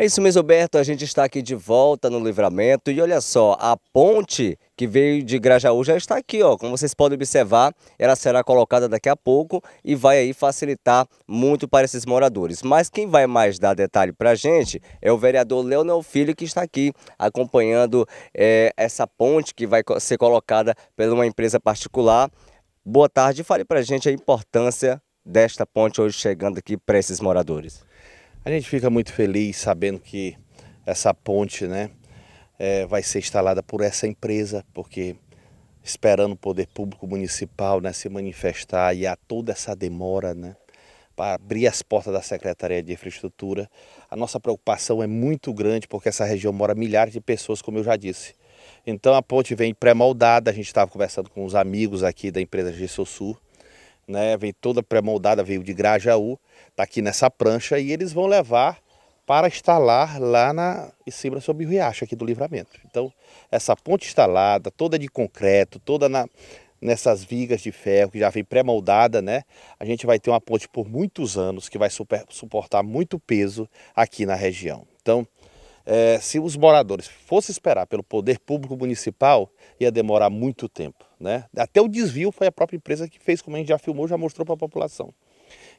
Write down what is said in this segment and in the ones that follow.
É isso mesmo, Alberto. A gente está aqui de volta no livramento. E olha só, a ponte que veio de Grajaú já está aqui, ó. Como vocês podem observar, ela será colocada daqui a pouco e vai aí facilitar muito para esses moradores. Mas quem vai mais dar detalhe para a gente é o vereador Leonel Filho, que está aqui acompanhando é, essa ponte que vai ser colocada por uma empresa particular. Boa tarde. Fale para a gente a importância desta ponte hoje chegando aqui para esses moradores. A gente fica muito feliz sabendo que essa ponte né, é, vai ser instalada por essa empresa, porque esperando o poder público municipal né, se manifestar e há toda essa demora né, para abrir as portas da Secretaria de Infraestrutura. A nossa preocupação é muito grande porque essa região mora milhares de pessoas, como eu já disse. Então a ponte vem pré-moldada, a gente estava conversando com os amigos aqui da empresa Sul né? Vem toda pré-moldada, veio de Grajaú, tá aqui nessa prancha e eles vão levar para instalar lá na Cibra sobre o Riacho, aqui do Livramento. Então, essa ponte instalada, toda de concreto, toda na, nessas vigas de ferro que já vem pré-moldada, né? A gente vai ter uma ponte por muitos anos que vai super, suportar muito peso aqui na região. Então, é, se os moradores fossem esperar pelo poder público municipal, ia demorar muito tempo. Né? Até o desvio foi a própria empresa que fez, como a gente já filmou, já mostrou para a população.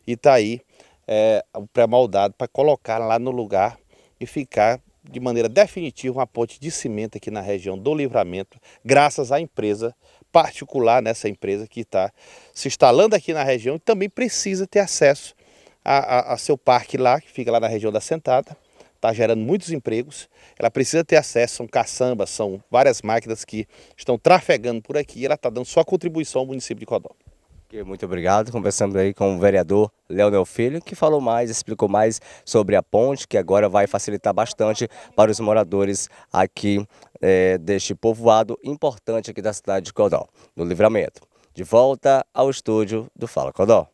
E está aí é, o pré-moldado para colocar lá no lugar e ficar de maneira definitiva uma ponte de cimento aqui na região do Livramento, graças à empresa particular nessa né, empresa que está se instalando aqui na região e também precisa ter acesso a, a, a seu parque lá, que fica lá na região da Sentada, está gerando muitos empregos, ela precisa ter acesso, são caçambas, são várias máquinas que estão trafegando por aqui e ela está dando sua contribuição ao município de Codó. Muito obrigado. Conversamos aí com o vereador Leonel Filho, que falou mais, explicou mais sobre a ponte, que agora vai facilitar bastante para os moradores aqui é, deste povoado importante aqui da cidade de Codó, no Livramento. De volta ao estúdio do Fala Codó.